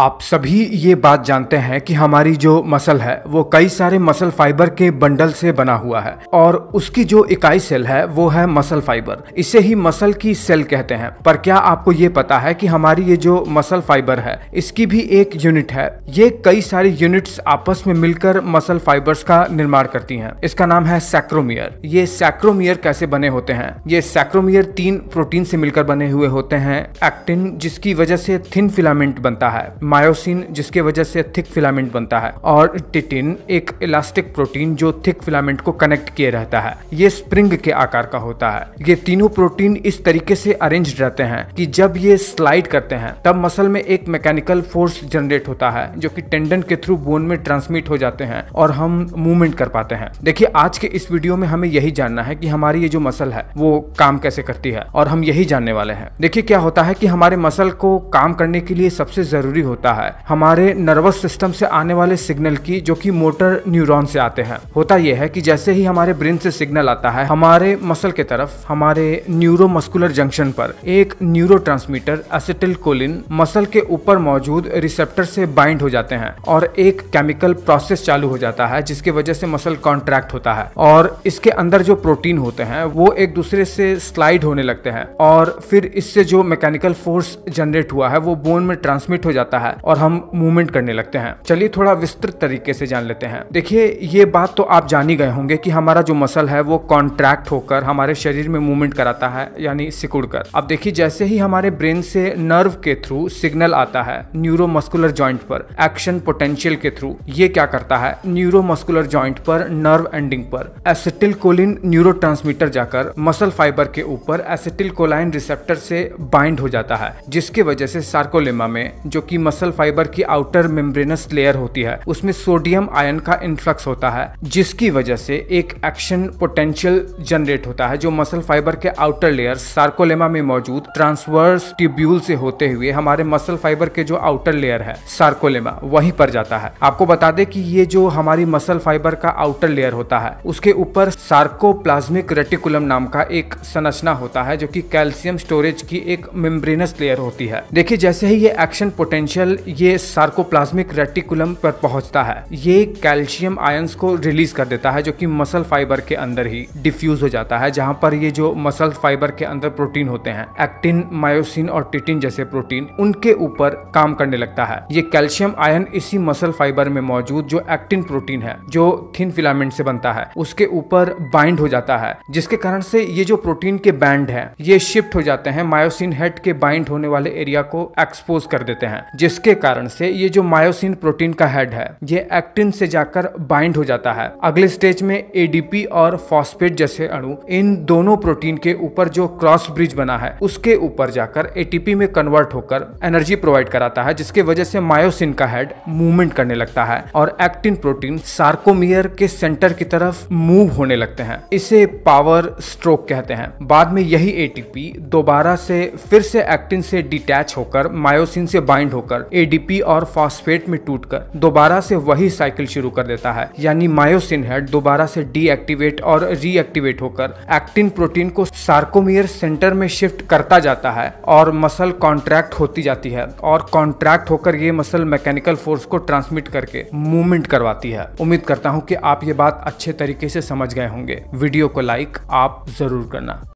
आप सभी ये बात जानते हैं कि हमारी जो मसल है वो कई सारे मसल फाइबर के बंडल से बना हुआ है और उसकी जो इकाई सेल है वो है मसल फाइबर इसे ही मसल की सेल कहते हैं पर क्या आपको ये पता है कि हमारी ये जो मसल फाइबर है इसकी भी एक यूनिट है ये कई सारी यूनिट्स आपस में मिलकर मसल फाइबर्स का निर्माण करती है इसका नाम है सैक्रोमियर ये सैक्रोमियर कैसे बने होते हैं ये सैक्रोमियर तीन प्रोटीन से मिलकर बने हुए होते हैं एक्टिन जिसकी वजह से थिन फिलामेंट बनता है मायोसिन जिसके वजह से थिक फिलामेंट बनता है और टिटिन एक इलास्टिक प्रोटीन जो थिक फिलामेंट को कनेक्ट किए रहता है ये स्प्रिंग के आकार का होता है ये तीनों प्रोटीन इस तरीके से अरेंज रहते हैं कि जब ये स्लाइड करते हैं तब मसल में एक मैकेनिकल फोर्स जनरेट होता है जो कि टेंडन के थ्रू बोन में ट्रांसमिट हो जाते हैं और हम मूवमेंट कर पाते हैं देखिए आज के इस वीडियो में हमें यही जानना है कि हमारी ये जो मसल है वो काम कैसे करती है और हम यही जानने वाले हैं देखिए क्या होता है कि हमारे मसल को काम करने के लिए सबसे जरूरी होता है हमारे नर्वस सिस्टम से आने वाले सिग्नल की जो कि मोटर न्यूरॉन से आते हैं होता यह है कि जैसे ही हमारे ब्रेन से सिग्नल आता है हमारे मसल के तरफ हमारे न्यूरो मस्कुलर जंक्शन पर एक न्यूरो ट्रांसमीटर कोलिन मसल के ऊपर मौजूद रिसेप्टर से बाइंड हो जाते हैं और एक केमिकल प्रोसेस चालू हो जाता है जिसकी वजह से मसल कॉन्ट्रैक्ट होता है और इसके अंदर जो प्रोटीन होते हैं वो एक दूसरे से स्लाइड होने लगते हैं और फिर इससे जो मैकेनिकल फोर्स जनरेट हुआ है वो बोन में ट्रांसमिट हो जाता है है और हम मूवमेंट करने लगते हैं चलिए थोड़ा विस्तृत तरीके से जान लेते हैं देखिए ये बात तो आप जान ही गए होंगे कि हमारा जो मसल है वो कॉन्ट्रैक्ट होकर हमारे शरीर में मूवमेंट कराता है यानी सिकुड़ कर अब देखिए जैसे ही हमारे ब्रेन से नर्व के थ्रू सिग्नल आता है न्यूरो मस्कुलर ज्वाइंट पर एक्शन पोटेंशियल के थ्रू ये क्या करता है न्यूरो मस्कुलर ज्वाइंट पर नर्व एंडिंग पर एसिटिल कोलिन न्यूरो जाकर मसल फाइबर के ऊपर एसिटिल कोलाइन रिसेप्टर से बाइंड हो जाता है जिसके वजह से सार्कोलेमा में जो की मसल फाइबर की आउटर मेम्ब्रेनस लेयर होती है उसमें सोडियम आयन का इन्फ्लक्स होता है जिसकी वजह से एक एक्शन पोटेंशियल जनरेट होता है जो मसल फाइबर के आउटर लेयर सार्कोलेमा में मौजूद ट्रांसवर्स ट्यूब्यूल से होते हुए हमारे मसल फाइबर के जो आउटर लेयर है सार्कोलेमा वहीं पर जाता है आपको बता दें कि ये जो हमारी मसल फाइबर का आउटर लेयर होता है उसके ऊपर सार्कोप्लाज्मिक रेटिकुलम नाम का एक संरचना होता है जो कि कैल्शियम स्टोरेज की एक मेम्ब्रेनस लेयर होती है देखिए जैसे ही ये एक्शन पोटेंशियल कैपिटल ये सार्कोप्लाज्मिक रेटिकुलम पर पहुंचता है ये कैल्शियम आयंस को रिलीज कर देता है जो कि मसल फाइबर के अंदर ही डिफ्यूज हो जाता है जहां पर ये जो मसल फाइबर के अंदर प्रोटीन होते हैं एक्टिन मायोसिन और टिटिन जैसे प्रोटीन उनके ऊपर काम करने लगता है ये कैल्शियम आयन इसी मसल फाइबर में मौजूद जो एक्टिन प्रोटीन है जो थिन फिलामेंट से बनता है उसके ऊपर बाइंड हो जाता है जिसके कारण से ये जो प्रोटीन के बैंड है ये शिफ्ट हो जाते हैं मायोसिन हेड के बाइंड होने वाले एरिया को एक्सपोज कर देते हैं जिसके कारण से ये जो मायोसिन प्रोटीन का हेड है ये एक्टिन से जाकर बाइंड हो जाता है अगले स्टेज में एडीपी और फॉस्फेट जैसे अणु इन दोनों प्रोटीन के ऊपर जो क्रॉस ब्रिज बना है उसके ऊपर जाकर एटीपी में कन्वर्ट होकर एनर्जी प्रोवाइड कराता है जिसके वजह से मायोसिन का हेड मूवमेंट करने लगता है और एक्टिन प्रोटीन सार्कोमियर के सेंटर की तरफ मूव होने लगते हैं इसे पावर स्ट्रोक कहते हैं बाद में यही एटीपी दोबारा से फिर से एक्टिन से डिटैच होकर मायोसिन से बाइंड होकर होकर एडीपी और फास्फेट में टूटकर दोबारा से वही साइकिल शुरू कर देता है यानी मायोसिन हेड दोबारा से डीएक्टिवेट और रीएक्टिवेट होकर एक्टिन प्रोटीन को सार्कोमियर सेंटर में शिफ्ट करता जाता है और मसल कॉन्ट्रैक्ट होती जाती है और कॉन्ट्रैक्ट होकर ये मसल मैकेनिकल फोर्स को ट्रांसमिट करके मूवमेंट करवाती है उम्मीद करता हूँ कि आप ये बात अच्छे तरीके से समझ गए होंगे वीडियो को लाइक आप जरूर करना